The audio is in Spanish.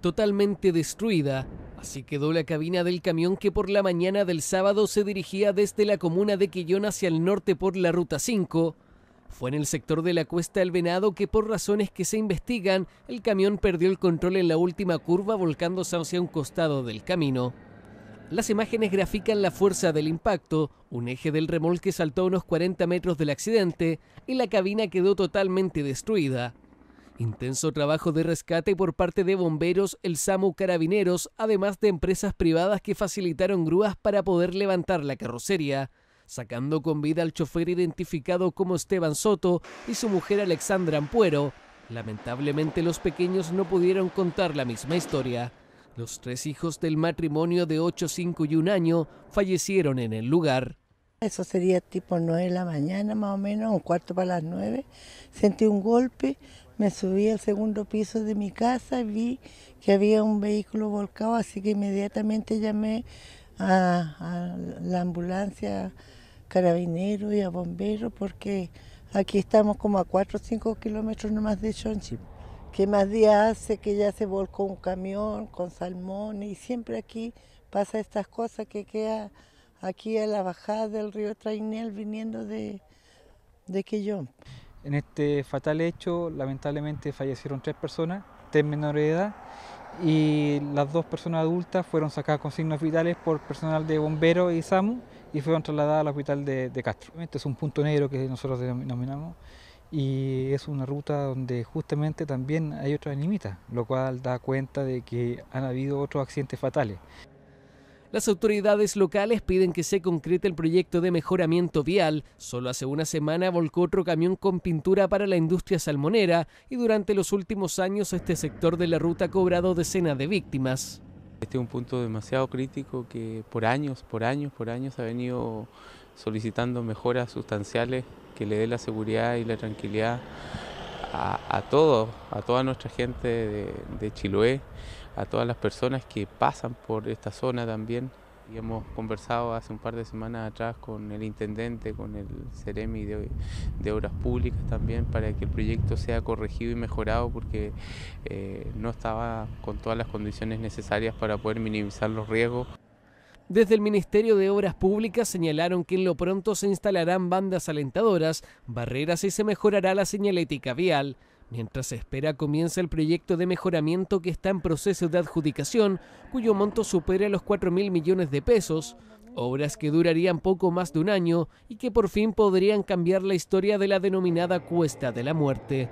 totalmente destruida, así quedó la cabina del camión que por la mañana del sábado se dirigía desde la comuna de Quillón hacia el norte por la Ruta 5. Fue en el sector de la Cuesta del Venado que por razones que se investigan, el camión perdió el control en la última curva volcándose hacia un costado del camino. Las imágenes grafican la fuerza del impacto, un eje del remolque saltó a unos 40 metros del accidente y la cabina quedó totalmente destruida. Intenso trabajo de rescate por parte de bomberos, el SAMU Carabineros, además de empresas privadas que facilitaron grúas para poder levantar la carrocería, sacando con vida al chofer identificado como Esteban Soto y su mujer Alexandra Ampuero. Lamentablemente los pequeños no pudieron contar la misma historia. Los tres hijos del matrimonio de 8, 5 y 1 año fallecieron en el lugar. Eso sería tipo 9 de la mañana más o menos, un cuarto para las 9. Sentí un golpe, me subí al segundo piso de mi casa y vi que había un vehículo volcado, así que inmediatamente llamé a, la ambulancia, carabinero y a bomberos, porque aquí estamos como a 4 o 5 kilómetros nomás de Chonchi. que más días hace que ya se volcó un camión con salmón y siempre aquí pasa estas cosas que queda aquí a la bajada del río Trainel viniendo de, de Quillón. En este fatal hecho, lamentablemente fallecieron tres personas, tres menores de edad, y las dos personas adultas fueron sacadas con signos vitales por personal de bomberos y SAMU y fueron trasladadas al hospital de, Castro. Este es un punto negro que nosotros denominamos y es una ruta donde justamente también hay otra limitas, lo cual da cuenta de que han habido otros accidentes fatales. Las autoridades locales piden que se concrete el proyecto de mejoramiento vial. Solo hace una semana volcó otro camión con pintura para la industria salmonera y durante los últimos años este sector de la ruta ha cobrado decenas de víctimas. Este es un punto demasiado crítico que por años, por años, por años ha venido solicitando mejoras sustanciales que le dé la seguridad y la tranquilidad a, todos, a toda nuestra gente de, de, Chiloé, a todas las personas que pasan por esta zona también. hemos conversado hace un par de semanas atrás con el intendente, con el CEREMI de, Obras Públicas también, para que el proyecto sea corregido y mejorado, porque eh, no estaba con todas las condiciones necesarias para poder minimizar los riesgos. Desde el Ministerio de Obras Públicas señalaron que en lo pronto se instalarán bandas alentadoras, barreras y se mejorará la señalética vial. Mientras se espera, comienza el proyecto de mejoramiento que está en proceso de adjudicación, cuyo monto supera los 4 mil millones de pesos, obras que durarían poco más de un año y que por fin podrían cambiar la historia de la denominada Cuesta de la Muerte.